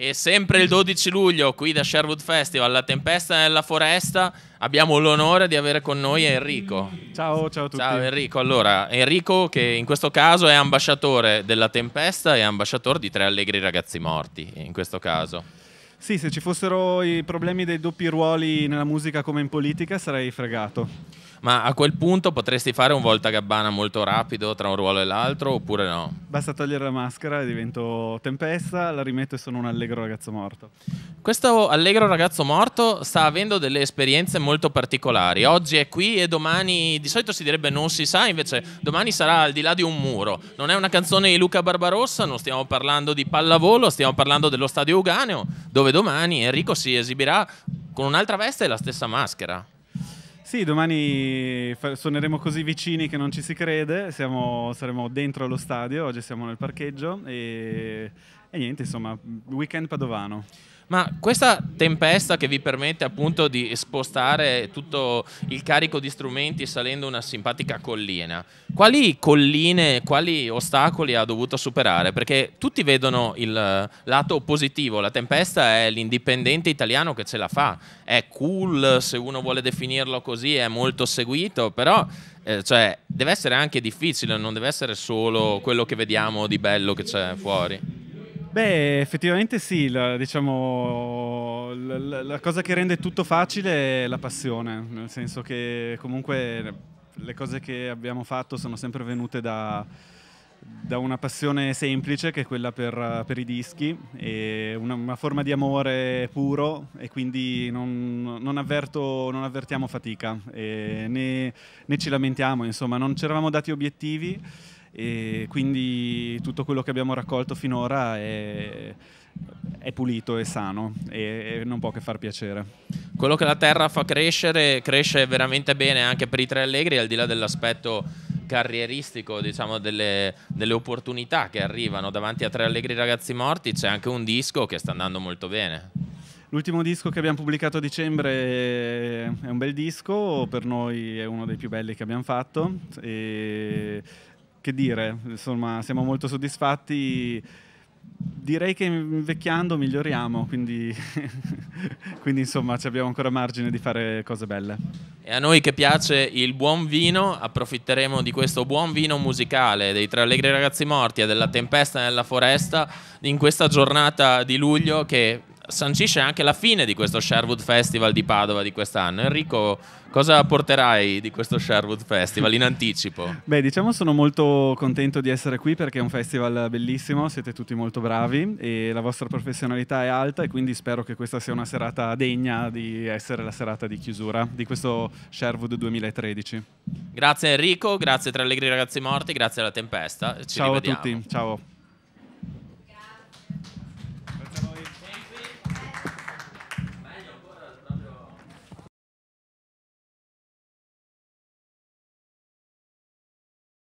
E sempre il 12 luglio, qui da Sherwood Festival, la tempesta nella foresta, abbiamo l'onore di avere con noi Enrico. Ciao, ciao a tutti. Ciao Enrico. Allora, Enrico che in questo caso è ambasciatore della tempesta e ambasciatore di Tre Allegri Ragazzi Morti, in questo caso. Sì, se ci fossero i problemi dei doppi ruoli nella musica come in politica sarei fregato. Ma a quel punto potresti fare un volta gabbana molto rapido tra un ruolo e l'altro oppure no? Basta togliere la maschera e divento tempesta, la rimetto e sono un allegro ragazzo morto. Questo allegro ragazzo morto sta avendo delle esperienze molto particolari. Oggi è qui e domani, di solito si direbbe non si sa, invece domani sarà al di là di un muro. Non è una canzone di Luca Barbarossa, non stiamo parlando di pallavolo, stiamo parlando dello stadio Uganeo, dove dove domani Enrico si esibirà con un'altra veste e la stessa maschera. Sì, domani suoneremo così vicini che non ci si crede, siamo, saremo dentro lo stadio, oggi siamo nel parcheggio e, e niente, insomma, weekend padovano. Ma questa tempesta che vi permette appunto di spostare tutto il carico di strumenti salendo una simpatica collina, quali colline, quali ostacoli ha dovuto superare? Perché tutti vedono il eh, lato positivo, la tempesta è l'indipendente italiano che ce la fa, è cool se uno vuole definirlo così, è molto seguito, però eh, cioè, deve essere anche difficile, non deve essere solo quello che vediamo di bello che c'è fuori. Beh, effettivamente sì, la, diciamo, la, la, cosa che rende tutto facile è la passione, nel senso che comunque le cose che abbiamo fatto sono sempre venute da, da una passione semplice che è quella per, per i dischi, una, una, forma di amore puro e quindi non, non, avverto, non avvertiamo fatica né, né ci lamentiamo, insomma non ci eravamo dati obiettivi e quindi tutto quello che abbiamo raccolto finora è, è pulito e sano e, e, non può che far piacere. Quello che la terra fa crescere cresce veramente bene anche per i tre allegri al di là dell'aspetto carrieristico diciamo delle, delle opportunità che arrivano davanti a tre allegri ragazzi morti c'è anche un disco che sta andando molto bene. L'ultimo disco che abbiamo pubblicato a dicembre è un bel disco, per noi è uno dei più belli che abbiamo fatto. E che dire, insomma siamo molto soddisfatti. Direi che invecchiando miglioriamo, quindi, quindi insomma abbiamo ancora margine di fare cose belle. E a noi che piace il buon vino, approfitteremo di questo buon vino musicale dei Tre Allegri Ragazzi Morti e della Tempesta nella Foresta in questa giornata di luglio che sancisce anche la fine di questo Sherwood Festival di Padova di quest'anno. Enrico, cosa porterai di questo Sherwood Festival in anticipo? Beh, diciamo sono molto contento di essere qui perché è un festival bellissimo, siete tutti molto bravi e la vostra professionalità è alta e quindi spero che questa sia una serata degna di essere la serata di chiusura di questo Sherwood 2013. Grazie Enrico, grazie tra Allegri Ragazzi Morti, grazie alla Tempesta. Ci ciao rivediamo. a tutti, ciao.